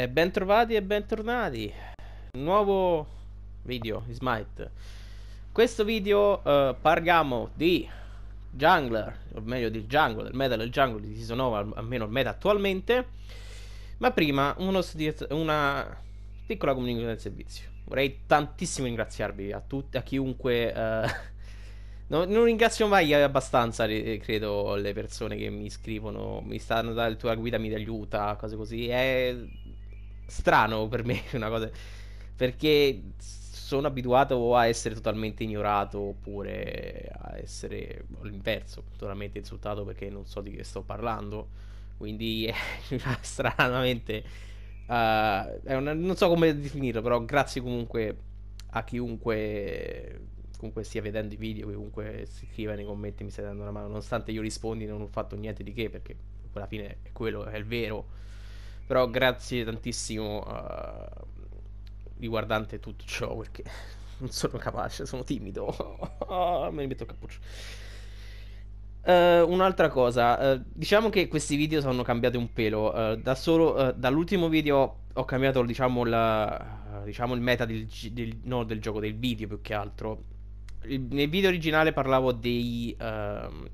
E bentrovati e bentornati. Nuovo video di Smite. Questo video uh, parliamo di jungler, o meglio di jungle, del meta del jungle di Season 9, almeno il meta attualmente. Ma prima uno, una piccola comunicazione del servizio. Vorrei tantissimo ringraziarvi a tutti, a chiunque... Uh, No, non ringrazio mai abbastanza, credo, le persone che mi scrivono, mi stanno dando la tua guida, mi aiuta, cose così. È strano per me una cosa perché sono abituato a essere totalmente ignorato oppure a essere l'inverso, totalmente insultato perché non so di che sto parlando. Quindi è stranamente uh, è una, non so come definirlo, però grazie comunque a chiunque comunque stia vedendo i video, chiunque scriva nei commenti mi stai dando una mano, nonostante io rispondi non ho fatto niente di che perché alla fine è quello è il vero però grazie tantissimo uh, riguardante tutto ciò perché non sono capace, sono timido. Ah, me ne metto il cappuccio. Uh, un'altra cosa, uh, diciamo che questi video sono cambiati un pelo. Uh, da solo, dall'ultimo video ho cambiato diciamo, la, diciamo il meta del, del, no, del, gioco, del video più che altro. Il, nel video originale parlavo dei, ehm,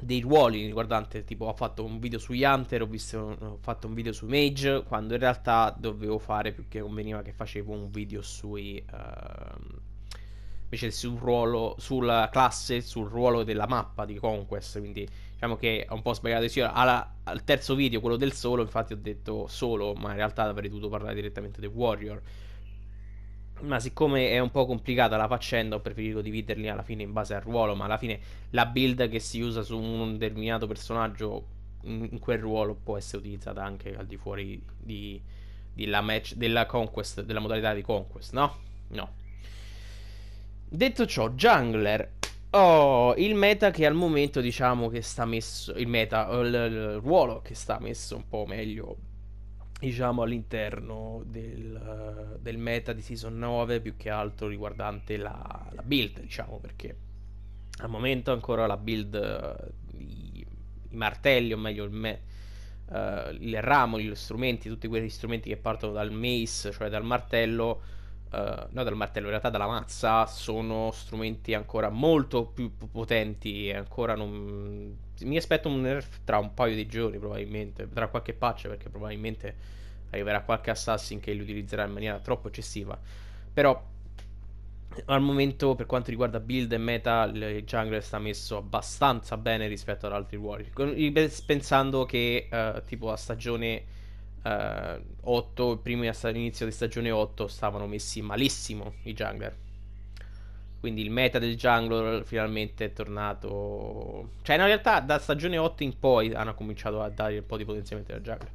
dei ruoli riguardanti tipo ho fatto un video su Hunter ho, visto, ho fatto un video su Mage quando in realtà dovevo fare più che conveniva che facevo un video sui uh, invece sul ruolo sulla classe sul ruolo della mappa di Conquest quindi diciamo che ho un po' sbagliato sì, alla, al terzo video quello del solo infatti ho detto solo ma in realtà avrei dovuto parlare direttamente del Warrior ma siccome è un po' complicata la faccenda, ho preferito dividerli alla fine in base al ruolo, ma alla fine la build che si usa su un determinato personaggio in quel ruolo può essere utilizzata anche al di fuori di, di match, della, conquest, della modalità di conquest, no? No. Detto ciò, jungler. Oh, il meta che al momento diciamo che sta messo, il meta, il, il ruolo che sta messo un po' meglio diciamo all'interno del, del, meta di season 9 più che altro riguardante la, la build diciamo perché al momento ancora la build eh, i, i martelli o meglio il, me, uh, il ramo gli strumenti tutti quegli strumenti che partono dal mace cioè dal martello Uh, no, dal martello, in realtà dalla mazza sono strumenti ancora molto più potenti e ancora non... Mi aspetto un nerf tra un paio di giorni probabilmente, tra qualche patch perché probabilmente arriverà qualche assassin che li utilizzerà in maniera troppo eccessiva. Però al momento per quanto riguarda build e meta il jungler sta messo abbastanza bene rispetto ad altri ruoli. Pensando che uh, tipo a stagione 8, eh, i primi inizio di stagione 8 stavano messi malissimo i jungler. Quindi il meta del jungler finalmente è tornato... Cioè in realtà da stagione 8 in poi hanno cominciato a dare un po' di potenziamento al jungler.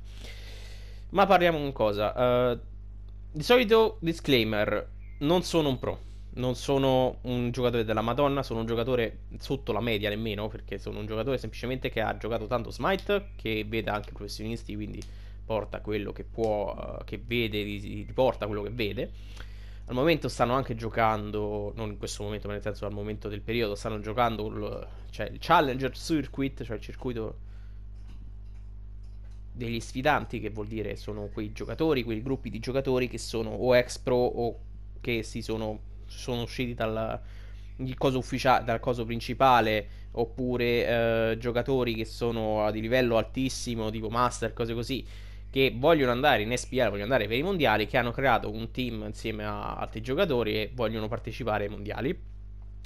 Ma parliamo di con cosa. Uh, di solito, disclaimer, non sono un pro. Non sono un giocatore della Madonna, sono un giocatore sotto la media nemmeno, perché sono un giocatore semplicemente che ha giocato tanto Smite, che vede anche professionisti, quindi porta quello che può, eh, che vede, riporta quello che vede. Al momento stanno anche giocando, non in questo momento, ma nel senso al momento del periodo, stanno giocando il, cioè, il Challenger Circuit, cioè il circuito degli sfidanti, che vuol dire sono quei giocatori, quei gruppi di giocatori che sono o ex pro o che si sono, sono usciti dal, coso ufficiale, dal coso principale, oppure eh, giocatori che sono di livello altissimo, tipo master, cose così che vogliono andare in SPL, vogliono andare per i mondiali, che hanno creato un team insieme a altri giocatori e vogliono partecipare ai mondiali.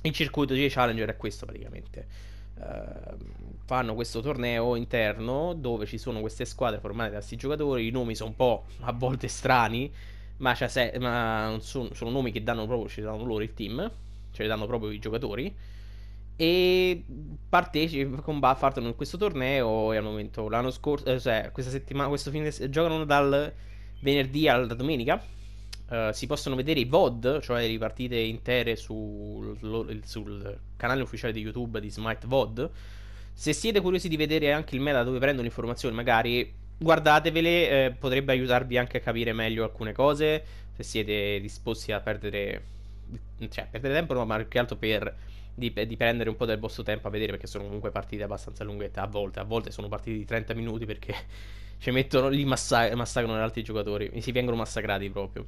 Il circuito di Challenger è questo praticamente. Uh, fanno questo torneo interno dove ci sono queste squadre formate da questi giocatori, i nomi sono un po' a volte strani, ma, cioè se- ma sono, sono, nomi che danno proprio, ci danno loro il team, ce li danno proprio i giocatori e partecipa, combattono in questo torneo e al momento l'anno scorso, eh, cioè questa settimana, questo fine, giocano dal venerdì alla domenica. Uh, si possono vedere i VOD, cioè le partite intere sul, sul, canale ufficiale di YouTube di Smite VOD. Se siete curiosi di vedere anche il meta dove prendo le informazioni, magari guardatevele, eh, potrebbe aiutarvi anche a capire meglio alcune cose. Se siete disposti a perdere, cioè, perdere tempo, no, ma più che altro per di, di, prendere un po' del vostro tempo a vedere perché sono comunque partite abbastanza lunghette a volte, a volte sono partite di 30 minuti perché ci mettono lì massa- massacrano gli altri giocatori, e si vengono massacrati proprio.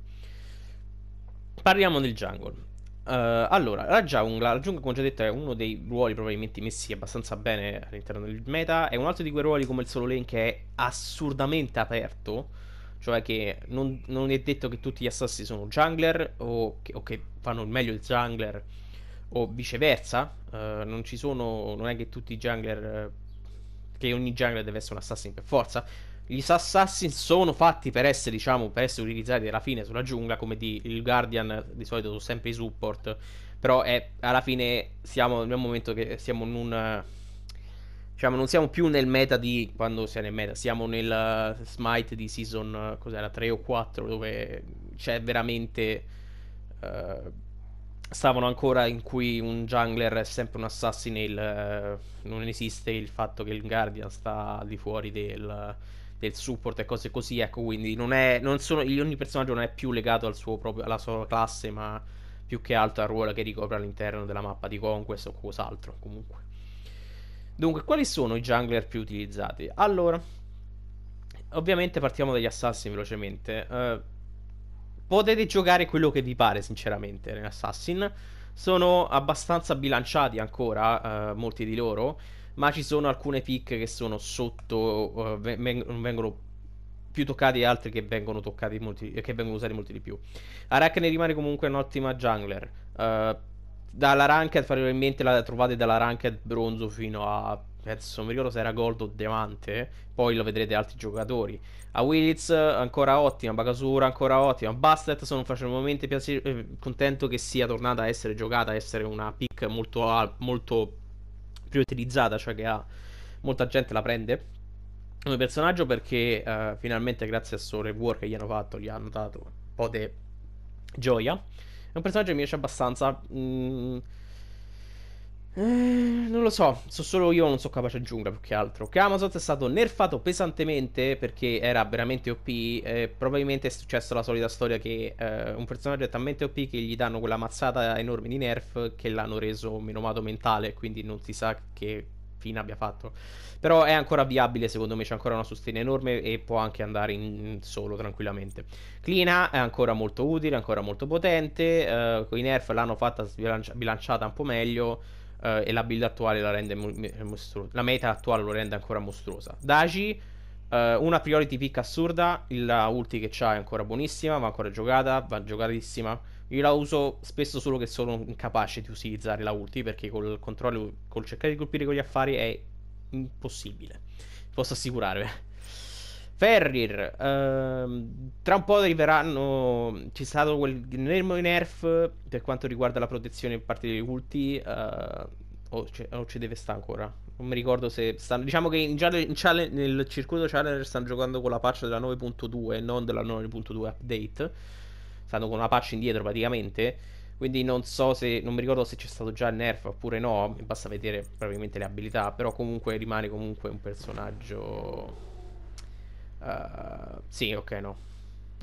Parliamo del jungle. Uh, allora, la jungla, la jungla come già detto è uno dei ruoli probabilmente messi abbastanza bene all'interno del meta, è un altro di quei ruoli come il solo lane che è assurdamente aperto, cioè che non, non è detto che tutti gli assassini sono jungler o che, o che fanno il meglio il jungler o viceversa, eh, non ci sono, non è che tutti i jungler, eh, che ogni jungler deve essere un assassin per forza, gli assassin sono fatti per essere, diciamo, per essere utilizzati alla fine sulla giungla, come di, il Guardian di solito sono sempre i support, però è, alla fine siamo nel momento che siamo in un... Diciamo, non siamo più nel meta di quando si è nel meta, siamo nel eh, smite di season eh, cos'era 3 o 4 dove c'è veramente uh, stavano ancora in cui un jungler è sempre un assassin e il, uh, non esiste il fatto che il guardian sta al di fuori del, del, support e cose così ecco quindi non è, non sono, ogni personaggio non è più legato al suo proprio, alla sua classe ma più che altro al ruolo che ricopre all'interno della mappa di Conquest o cos'altro comunque dunque quali sono i jungler più utilizzati? allora ovviamente partiamo dagli assassin velocemente uh, potete giocare quello che vi pare, sinceramente, Assassin. Sono abbastanza bilanciati ancora, eh, molti di loro, ma ci sono alcune pick che sono sotto, eh, vengono più toccati e altri che vengono toccati molti, eh, che vengono usati molti di più. Arachne rimane comunque un'ottima jungler. Uh, dalla ranked, probabilmente la trovate dalla ranked bronzo fino a cioè, adesso non mi ricordo se era gold o diamante. Poi lo vedrete altri giocatori. A Willits ancora ottima. Bagasura ancora ottima. Bastet sono facilmente piace- eh, contento che sia tornata a essere giocata. A essere una pick molto, al- molto priorizzata. Cioè che ha molta gente la prende come personaggio perché uh, finalmente grazie al suo rework che gli hanno fatto gli hanno dato un po' di gioia è un personaggio che mi piace abbastanza mh, mm, eh, non lo so, so solo io non sono capace di giungla più che altro. Kamazot è stato nerfato pesantemente perché era veramente OP. Eh, probabilmente è successa la solita storia che eh, un personaggio è talmente OP che gli danno quella mazzata enorme di nerf che l'hanno reso meno menomato mentale, quindi non si sa che fine abbia fatto. Però è ancora viabile, secondo me c'è ancora una sostegna enorme e può anche andare in solo tranquillamente. Clina è ancora molto utile, ancora molto potente. Eh, con i nerf l'hanno fatta bilancia- bilanciata un po' meglio eh, e la build attuale la rende eh, mostruosa. La meta attuale lo rende ancora mostruosa. Daci, eh, una priority pick assurda, la ulti che c'ha è ancora buonissima, va ancora giocata, va giocatissima. Io la uso spesso solo che sono incapace di utilizzare la ulti perché col controllo, col cercare di colpire con gli affari è impossibile. Posso assicurarvi. Ferrir, ehm, tra un po' arriveranno. C'è stato quel enorme nerf per quanto riguarda la protezione in parte degli ulti. Eh, o oh, ci deve stare ancora? Non mi ricordo se stanno. Diciamo che in, in challenge, nel circuito Challenger stanno giocando con la patch della 9.2 non della 9.2 update. Stanno con una patch indietro praticamente. Quindi non so se. Non mi ricordo se c'è stato già il nerf oppure no. Basta vedere probabilmente le abilità. Però comunque rimane comunque un personaggio eh, sì, ok, no.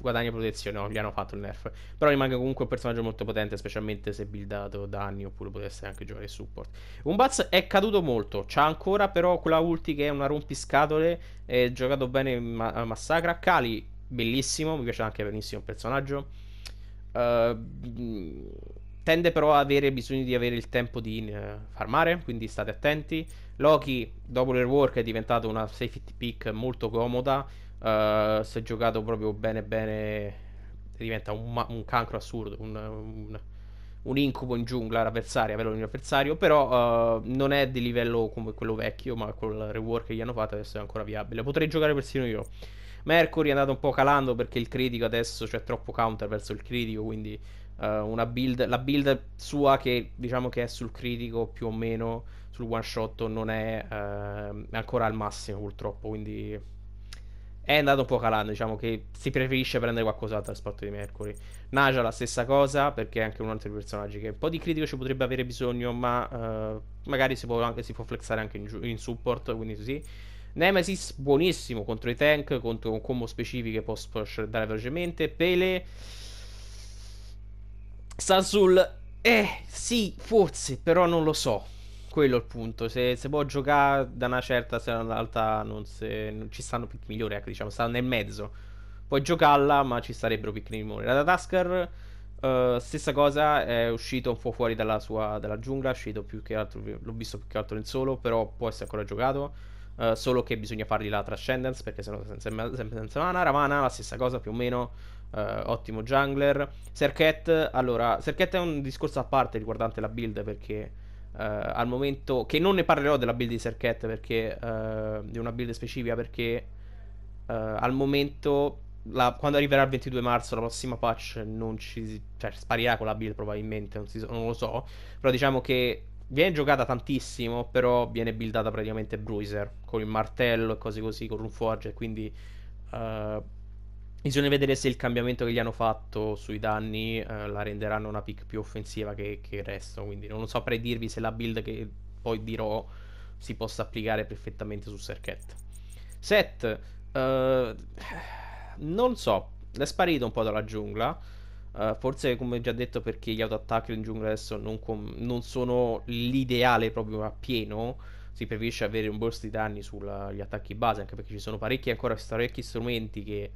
Guadagna protezione, no, gli hanno fatto il nerf. Però rimane comunque un personaggio molto potente, specialmente se buildato danni oppure potesse anche giocare support. Un Buzz è caduto molto, c'ha ancora però quella ulti che è una rompiscatole, è giocato bene a ma- Massacra. Kali, bellissimo, mi piace anche benissimo il personaggio. Uh, tende però ad avere bisogno di avere il tempo di uh, farmare, quindi state attenti. Loki, dopo l'Airwork, è diventato una safety pick molto comoda Uh, se giocato proprio bene bene diventa un, ma- un cancro assurdo, un, un, un, incubo in giungla l'avversaria, vero l'avversario, però uh, non è di livello come quello vecchio, ma col rework che gli hanno fatto adesso è ancora viabile. Potrei giocare persino io. Mercury è andato un po' calando perché il critico adesso c'è troppo counter verso il critico, quindi uh, una build, la build sua che diciamo che è sul critico più o meno, sul one shot non è ancora al massimo purtroppo, quindi è andato un po' calando, diciamo che si preferisce prendere qualcos'altro al sport di Mercury. Naja la stessa cosa, perché è anche un altro personaggio che un po' di critico ci potrebbe avere bisogno, ma uh, magari si può, anche, si può flexare anche in, in support, quindi sì. Nemesis buonissimo contro i tank, contro un combo specifico che può shreddare velocemente. Pele... Sansul... Eh, sì, forse, però non lo so. Quello è il punto. Se, se può giocare da una certa se da un'altra, non, se, non ci stanno pick migliori. Ecco, diciamo, stanno nel mezzo. Puoi giocarla, ma ci sarebbero pick migliori. Radadasker, uh, eh, stessa cosa, è uscito un po' fuori dalla sua dalla giungla. È uscito più che altro. L'ho visto più che altro in solo, però può essere ancora giocato. Uh, solo che bisogna fargli la Trascendence perché sennò sempre senza mana. Ravana, la stessa cosa più o meno. Uh, ottimo jungler. Serket, allora, Serket è un discorso a parte riguardante la build perché eh, al momento che non ne parlerò della build di Serket perché eh, di una build specifica perché eh, al momento la, quando arriverà il 22 marzo la prossima patch non ci cioè, sparirà con la build probabilmente non, si, non, lo so però diciamo che viene giocata tantissimo però viene buildata praticamente bruiser con il martello e cose così con Runforge quindi uh, Bisogna vedere se il cambiamento che gli hanno fatto sui danni eh, la renderanno una pick più offensiva che, che il resto. Quindi non saprei so dirvi se la build che poi dirò si possa applicare perfettamente su Serket. Set, uh, non so, è sparito un po' dalla giungla. Uh, forse, come già detto, perché gli autoattacchi in giungla adesso non, com- non sono l'ideale proprio a pieno si preferisce avere un burst di danni sugli attacchi base, anche perché ci sono parecchi ancora parecchi strumenti che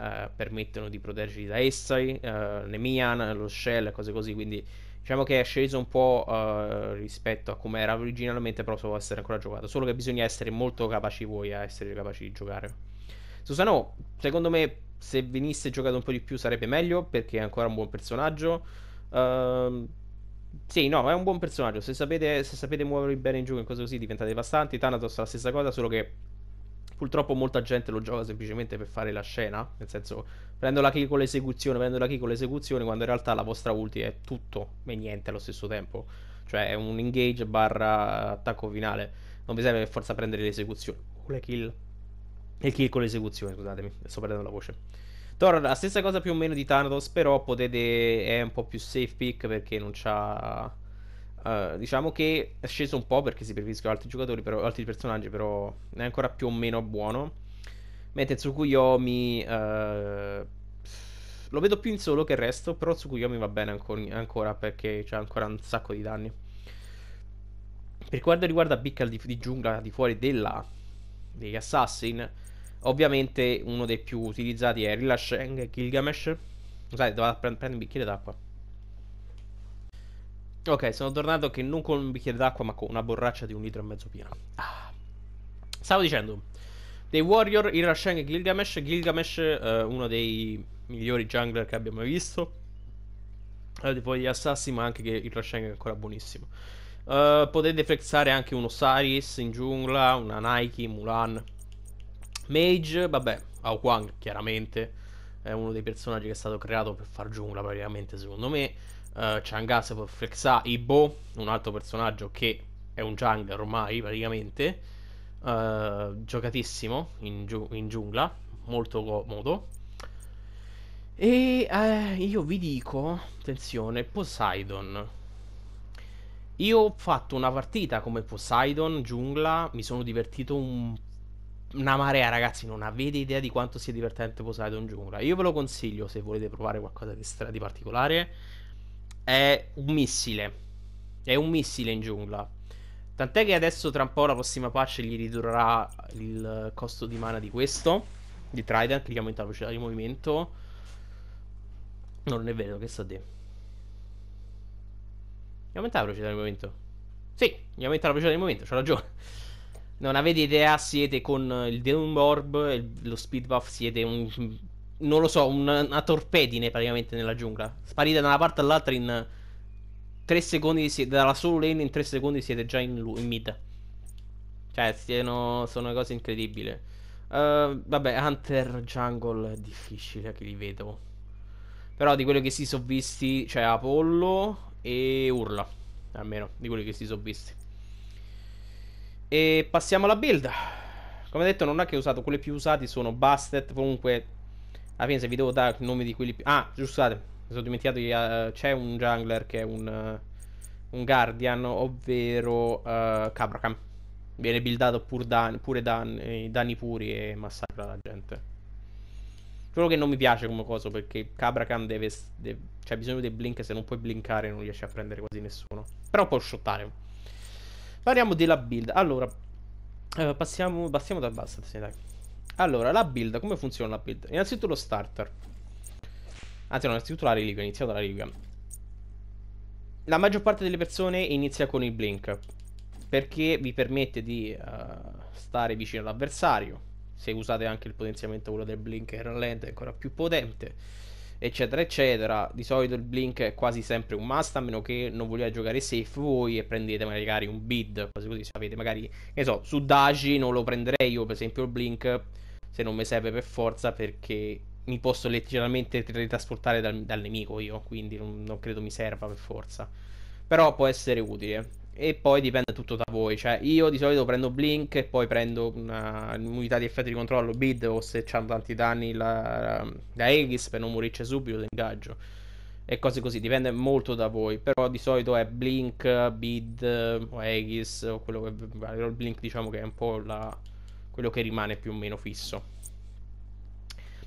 eh, permettono di proteggerli da essi, eh, Nemian, lo Shell, cose così, quindi diciamo che è sceso un po' eh, rispetto a come era originalmente, però può essere ancora giocato, solo che bisogna essere molto capaci voi a essere capaci di giocare. Susano, secondo me se venisse giocato un po' di più sarebbe meglio perché è ancora un buon personaggio. Uh, sì, no, è un buon personaggio. Se sapete, se sapete muovervi bene in gioco e cose così diventate devastanti. Thanatos è la stessa cosa, solo che Purtroppo molta gente lo gioca semplicemente per fare la scena, nel senso prendo la key con l'esecuzione, prendo la key con l'esecuzione, quando in realtà la vostra ulti è tutto e niente allo stesso tempo. Cioè è un engage barra attacco finale. Non vi serve per forza prendere l'esecuzione. O le kill. E kill con l'esecuzione, scusatemi, sto perdendo la voce. Thor, la stessa cosa più o meno di Thanatos, però potete... è un po' più safe pick perché non c'ha eh, diciamo che è sceso un po' perché si preferiscono altri giocatori, però, altri personaggi, però è ancora più o meno buono. Mentre Tsukuyomi uh, lo vedo più in solo che il resto, però Tsukuyomi va bene ancora, ancora perché c'è ancora un sacco di danni. Per quanto riguarda Bickle di, di giungla di fuori della, degli Assassin, ovviamente uno dei più utilizzati è Rilasheng Gilgamesh. Scusate, dovevo prendere un bicchiere d'acqua. Ok, sono tornato che non con un bicchiere d'acqua, ma con una borraccia di un litro e mezzo piena. Ah. Stavo dicendo, dei Warrior, il e Gilgamesh. Gilgamesh, eh, uno dei migliori jungler che abbiamo mai visto. Avete eh, poi gli assassini, ma anche che il Rashang è ancora buonissimo. Eh, potete flexare anche un Osiris in giungla, una Nike, Mulan. Mage, vabbè, Ao Kwang, chiaramente. È uno dei personaggi che è stato creato per far giungla, praticamente, secondo me. Uh, eh, Changa si può Ibo, un altro personaggio che è un jungler ormai praticamente. Uh, giocatissimo in, giu- in, giungla, molto comodo. E uh, io vi dico, attenzione, Poseidon. Io ho fatto una partita come Poseidon, giungla, mi sono divertito un... una marea ragazzi, non avete idea di quanto sia divertente Poseidon giungla. Io ve lo consiglio se volete provare qualcosa di, stra- di particolare è un missile. È un missile in giungla. Tant'è che adesso tra un po' la prossima patch gli ridurrà il costo di mana di questo. Di Trident, gli aumenta la velocità di movimento. non è vero, che sta di? Gli aumenta la velocità di movimento. Sì, gli aumenta la velocità di movimento, c'ho ragione. Non avete idea, siete con il Doom Orb lo Speed Buff, siete un non lo so, una, una, torpedine praticamente nella giungla. Sparite da una parte all'altra in 3 secondi, dalla solo lane in 3 secondi siete già in, in mid. Cioè, siano, sono cose incredibili. Uh, eh, vabbè, Hunter Jungle è difficile che li vedo. Però di quello che si sono visti c'è cioè Apollo e Urla. Almeno di quelli che si sono visti. E passiamo alla build. Come detto, non è che ho usato quelle più usate, sono Bastet. Comunque alla fine se vi devo dare il nome di quelli più... Ah, scusate, mi sono dimenticato che Uh, c'è un jungler che è un... Uh, un guardian, ovvero uh, eh, Cabracam. Viene buildato pur dan- pure danni, eh, danni puri e massacra la gente. Solo che non mi piace come cosa perché Cabracam deve... deve cioè bisogno dei blink, se non puoi blinkare non riesci a prendere quasi nessuno. Però può shottare. Parliamo della build. Allora, eh, passiamo, passiamo dal Bastard, sì, dai. Allora, la build, come funziona la build? Innanzitutto lo starter. Anzi, no, innanzitutto la reliquia, iniziamo dalla reliquia. La maggior parte delle persone inizia con il blink, perché vi permette di uh, stare vicino all'avversario. Se usate anche il potenziamento quello del blink che rallenta è ancora più potente, eccetera, eccetera. Di solito il blink è quasi sempre un must, a meno che non vogliate giocare safe voi e prendete magari un bid, così, così sapete, magari, che so, su Daci non lo prenderei io, per esempio il blink se non mi serve per forza perché mi posso letteralmente teletrasportare dal, dal nemico io, quindi non, non, credo mi serva per forza. Però può essere utile. E poi dipende tutto da voi, cioè io di solito prendo Blink e poi prendo una immunità di effetto di controllo, Bid o se c'hanno tanti danni la, la Aegis per non morirci subito, l'ingaggio. E cose così, dipende molto da voi. Però di solito è Blink, Bid o Aegis o quello che... Il Blink diciamo che è un po' la quello che rimane più o meno fisso.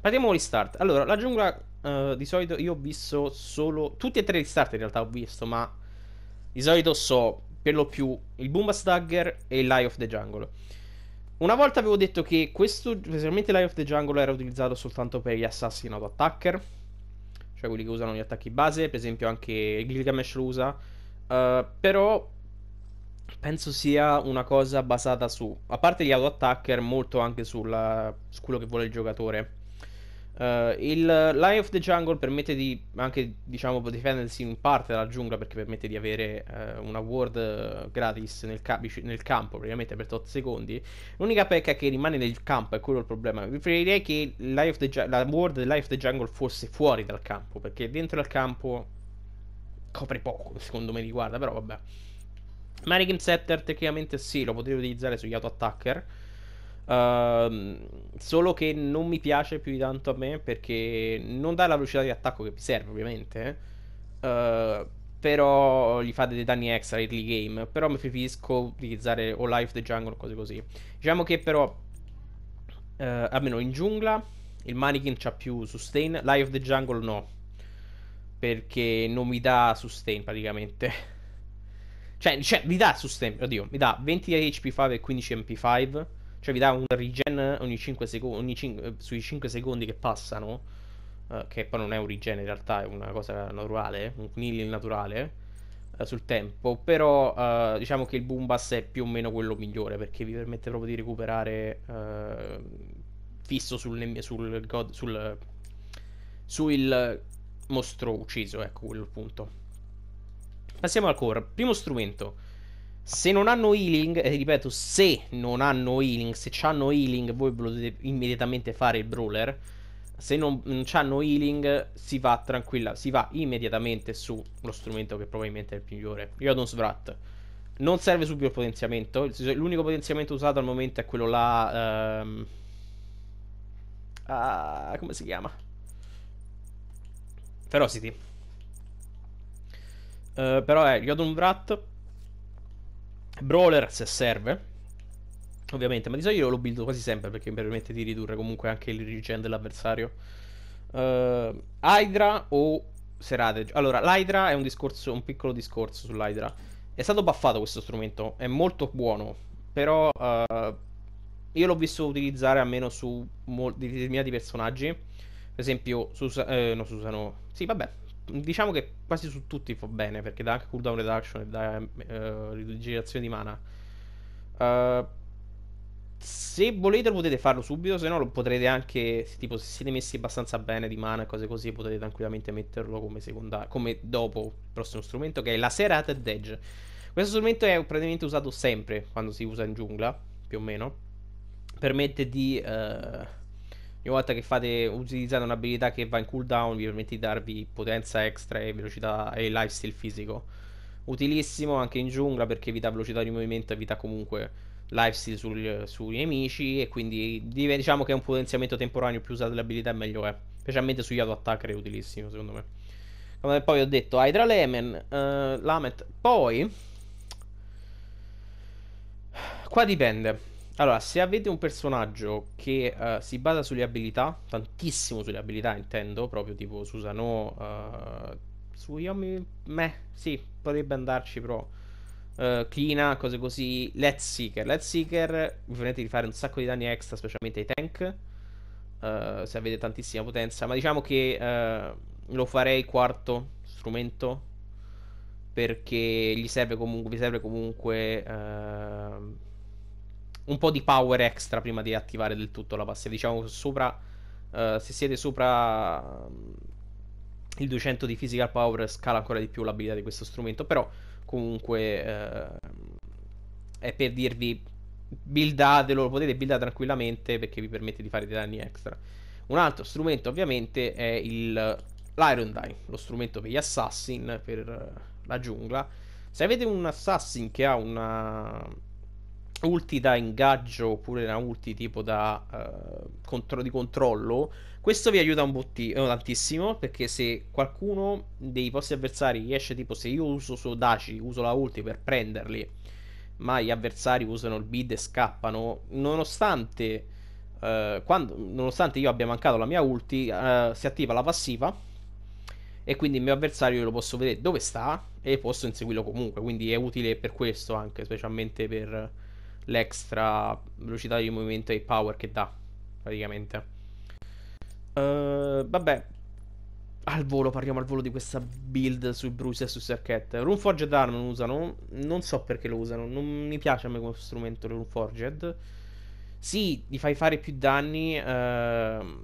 Partiamo con restart. Allora, la giungla uh, di solito io ho visto solo... Tutti e tre i restart in realtà ho visto, ma di solito so per lo più il Boomba Stagger e il Eye of the Jungle. Una volta avevo detto che questo, specialmente l'Eye of the Jungle, era utilizzato soltanto per gli assassini auto-attacker, cioè quelli che usano gli attacchi base, per esempio anche Gilgamesh lo usa, uh, però penso sia una cosa basata su, a parte gli auto-attacker, molto anche sulla, su quello che vuole il giocatore. Uh, il Lion of the Jungle permette di anche diciamo difendersi in parte dalla giungla perché permette di avere uh, eh, una ward eh, gratis nel, ca- nel, campo praticamente per tot secondi l'unica pecca che rimane nel campo è quello il problema preferirei che Ju- la ward del Life of the Jungle fosse fuori dal campo perché dentro al campo copre poco secondo me riguarda però vabbè Mary Game Setter tecnicamente sì, lo potrei utilizzare sugli auto-attacker. Uh, ehm, solo che non mi piace più di tanto a me perché non dà la velocità di attacco che mi serve, ovviamente. Uh, però gli fate dei danni extra early game. Però mi preferisco utilizzare o Life the Jungle o cose così. Diciamo che però, uh, almeno in giungla, il Manikin c'ha più sustain, Life the Jungle no. Perché non mi dà sustain praticamente. Cioè, cioè vi dà sostegno, oddio, vi dà 20 HP5 e 15 MP5, cioè vi dà un regen ogni 5 secondi, eh, sui 5 secondi che passano, uh, che poi non è un regen in realtà, è una cosa naturale, un nil naturale, uh, sul tempo, però uh, diciamo che il Boombas è più o meno quello migliore, perché vi permette proprio di recuperare fisso sul, sul, sul, sul mostro ucciso, ecco quello il punto. Passiamo al core. Primo strumento. Se non hanno healing, e eh, ripeto, se non hanno healing, se hanno healing, voi lo dovete immediatamente fare il brawler. Se non, non hanno healing, si va tranquilla, si va immediatamente su lo strumento che probabilmente è il migliore. Io Riodon Svrat. Non serve subito il potenziamento. L'unico potenziamento usato al momento è quello là. Ehm... Ah, come si chiama? Ferocity. Eh, però è Yodundrat, Brawler se serve, ovviamente, ma di solito io lo buildo quasi sempre perché mi permette di ridurre comunque anche il regen dell'avversario. Uh, Hydra o Serate. Allora, l'Hydra è un, discorso, un piccolo discorso sull'Hydra. È stato buffato questo strumento, è molto buono, però uh, io l'ho visto utilizzare almeno su mol- determinati personaggi. Per esempio, su, eh, no, Susano. Sì, vabbè, diciamo che quasi su tutti fa bene perché dà anche cooldown reduction e dà uh, rigenerazione di mana. Uh, se volete lo potete farlo subito, se no lo potrete anche, tipo se siete messi abbastanza bene di mana e cose così, potete tranquillamente metterlo come, seconda- come dopo il prossimo strumento che è la serata edge. Questo strumento è praticamente usato sempre quando si usa in giungla, più o meno. Permette di... Uh, Ogni volta che fate, utilizzate un'abilità che va in cooldown, vi permette di darvi potenza extra e velocità e lifesteal fisico. Utilissimo anche in giungla perché vi dà velocità di movimento e vi dà comunque lifesteal sul, sui nemici. E quindi diciamo che è un potenziamento temporaneo. Più usate l'abilità, meglio è. Specialmente sugli auto attacker è utilissimo, secondo me. Come poi ho detto, Hydra Lemen, uh, eh, Lamet. Poi. Qua dipende. Allora, se avete un personaggio che uh, si basa sulle abilità, tantissimo sulle abilità intendo, proprio tipo Susano, uh, eh, Yomi, meh, sì, potrebbe andarci però. Uh, eh, Clina, cose così. Let's Seeker. Let's Seeker vi permette di fare un sacco di danni extra, specialmente ai tank. Uh, se avete tantissima potenza. Ma diciamo che uh, lo farei quarto strumento. Perché gli serve comunque. Vi serve comunque. Uh, un po' di power extra prima di attivare del tutto la passiva. Diciamo sopra, uh, se siete sopra mm, il 200 di physical power scala ancora di più l'abilità di questo strumento, però comunque uh, è per dirvi buildatelo, lo potete buildare tranquillamente perché vi permette di fare dei danni extra. Un altro strumento ovviamente è il, l'Iron Die, lo strumento per gli assassin, per la giungla. Se avete un assassin che ha una ulti da ingaggio oppure una ulti tipo da, uh, contro- di controllo, questo vi aiuta un botti- eh, tantissimo perché se qualcuno dei vostri avversari riesce tipo se io uso su Daci, uso la ulti per prenderli, ma gli avversari usano il bid e scappano, nonostante, uh, quando, nonostante io abbia mancato la mia ulti, uh, si attiva la passiva e quindi il mio avversario lo posso vedere dove sta e posso inseguirlo comunque, quindi è utile per questo anche, specialmente per l'extra velocità di movimento e power che dà, praticamente. Uh, vabbè, al volo, parliamo al volo di questa build su Bruce e su Serket. Runeforged Arm lo usano, non so perché lo usano, non mi piace a me come strumento Runeforged. Sì, gli fai fare più danni, uh,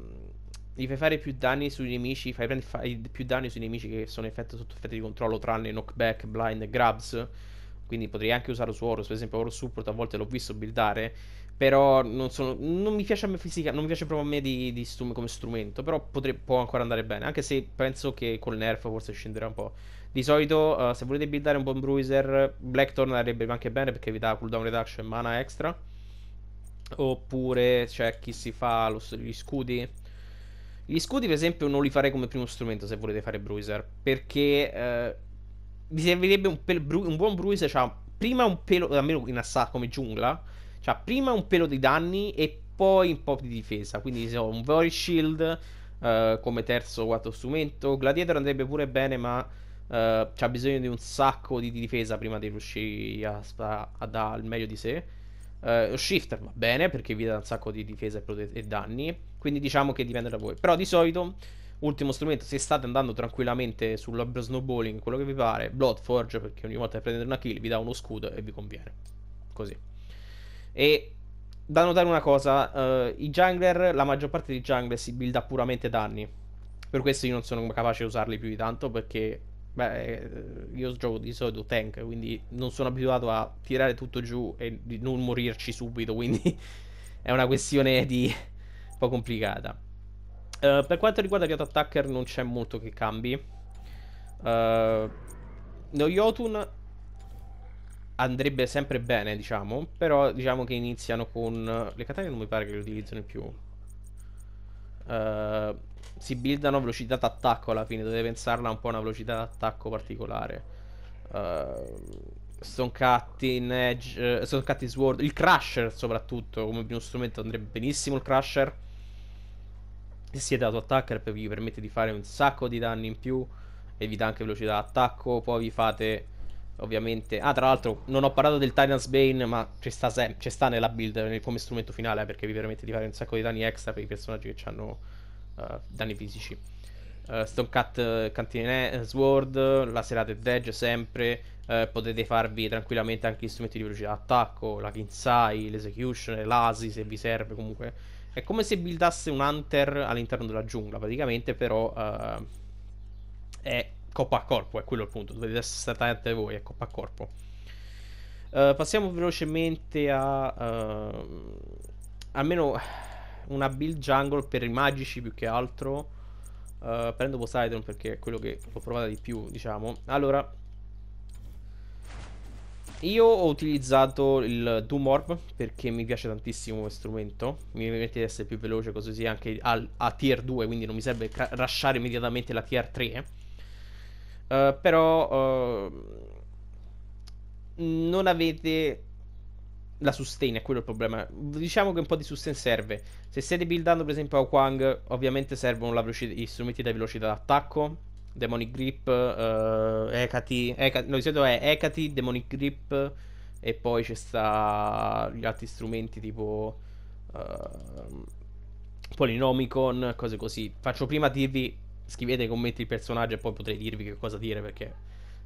gli fai fare più danni sui nemici, fai prendere più danni sui nemici che sono effetto, sotto effetto di controllo tranne knockback, blind e grabs quindi potrei anche usare su Horus, per esempio Horus Support a volte l'ho visto buildare, però non, sono, non mi piace a me fisica, non mi piace proprio a me di, di strum, come strumento, però potrei, può ancora andare bene, anche se penso che col nerf forse scenderà un po'. Di solito uh, se volete buildare un buon bruiser, Blackthorn andrebbe anche bene perché vi dà cooldown reduction e mana extra, oppure c'è cioè, chi si fa lo, gli scudi, gli scudi, per esempio, non li farei come primo strumento se volete fare Bruiser. Perché eh, mi servirebbe un, pel, bru- un buon bruise. Cioè, prima un pelo, almeno in assist come giungla, cioè prima un pelo di danni e poi un po' di difesa. Quindi se ho un Void Shield uh, come terzo o quarto strumento, Gladiator andrebbe pure bene, ma uh, c'ha bisogno di un sacco di, di difesa prima di riuscire a, a, a dare il meglio di sé. Uh, shifter va bene perché vi dà un sacco di difesa e, prote- e danni. Quindi diciamo che dipende da voi. Però di solito Ultimo strumento, se state andando tranquillamente sul snowballing, quello che vi pare, Bloodforge, perché ogni volta che prendete una kill vi dà uno scudo e vi conviene. Così. E da notare una cosa, uh, i jungler, la maggior parte dei jungler si builda puramente danni. Per questo io non sono capace di usarli più di tanto perché Beh, eh, io gioco di solito tank, quindi non sono abituato a tirare tutto giù e di non morirci subito, quindi è una questione di... un po' complicata. Eh, per quanto riguarda Riot Attacker non c'è molto che cambi. Uh, lo Yotun andrebbe sempre bene, diciamo, però diciamo che iniziano con... Le katane non mi pare che le utilizzano più. Uh, si buildano velocità d'attacco alla fine, dovete pensarla un po' a una velocità d'attacco particolare. Uh, Stonecutting, Edge, uh, Stonecutting Sword, il Crusher soprattutto come primo strumento andrebbe benissimo il Crusher se siete è attacker vi permette di fare un sacco di danni in più e vi dà anche velocità d'attacco. Poi vi fate ovviamente. Ah, tra l'altro, non ho parlato del Titan's Bane, ma ci sta, sem- ci sta nella build nel- come strumento finale eh, perché vi permette di fare un sacco di danni extra per i personaggi che hanno uh, danni fisici. Uh, eh, Stonecat uh, Cantine Sword, la serata Edge sempre. Uh, potete farvi tranquillamente anche gli strumenti di velocità d'attacco, la Kinsai, l'Execution, l'Asi se vi serve comunque è come se buildasse un hunter all'interno della giungla, praticamente, però uh, è coppa a corpo, è quello il punto, dovete essere attenti voi, è coppa a corpo. Uh, passiamo velocemente a uh, almeno una build jungle per i magici più che altro. prendo Poseidon perché è quello che ho provato di più, diciamo. Allora, io ho utilizzato il Doom Orb perché mi piace tantissimo questo strumento. Mi permette di essere più veloce, così anche a, a tier 2, quindi non mi serve rushare immediatamente la tier 3. Uh, eh, però uh, non avete la sustain, è quello il problema. Diciamo che un po' di sustain serve. Se state buildando, per esempio, a Wang, ovviamente servono la velocità, gli strumenti da velocità d'attacco Demonic Grip, uh, eh, Hecati, Hecati, no, di solito è Hecati, Demonic Grip e poi c'è sta gli altri strumenti tipo uh, ehm, Polinomicon, cose così. Faccio prima dirvi, scrivete nei commenti il personaggio e poi potrei dirvi che cosa dire perché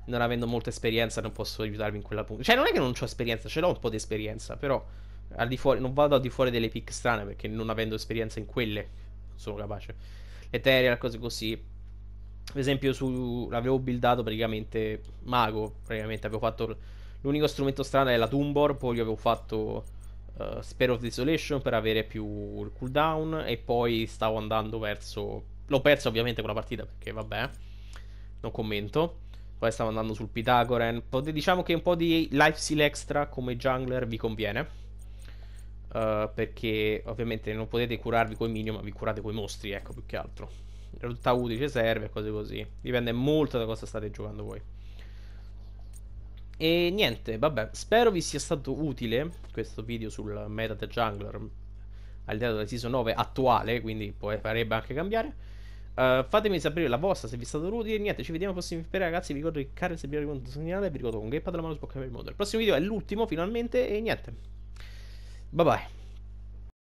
non avendo molta esperienza non posso aiutarvi in quella punta. Cioè non è che non ho esperienza, ce l'ho un po' di esperienza, però al di fuori, non vado al di fuori delle pick strane perché non avendo esperienza in quelle non sono capace. Ethereal, cose così per esempio su, l'avevo buildato praticamente mago, praticamente avevo fatto l'unico strumento strano è la Tumbor, poi avevo fatto uh, eh, Spare of Desolation per avere più cooldown e poi stavo andando verso l'ho perso ovviamente quella partita perché vabbè, non commento. Poi stavo andando sul Pitagoren, diciamo che un po' di life seal extra come jungler vi conviene. Uh, perché ovviamente non potete curarvi coi minion, ma vi curate coi mostri, ecco più che altro realtà utile serve e cose così. Dipende molto da cosa state giocando voi. E niente, vabbè, spero vi sia stato utile questo video sul meta The Jungler al di là della season 9 attuale, quindi potrebbe anche cambiare. Uh, fatemi sapere la vostra se vi è stato utile. Niente, ci vediamo al prossimo video, ragazzi. Vi ricordo di caricare se vi ricordo segnale. Vi ricordo con Gamepad della mano sboccare il mondo. Il prossimo video è l'ultimo, finalmente. E niente. Bye bye.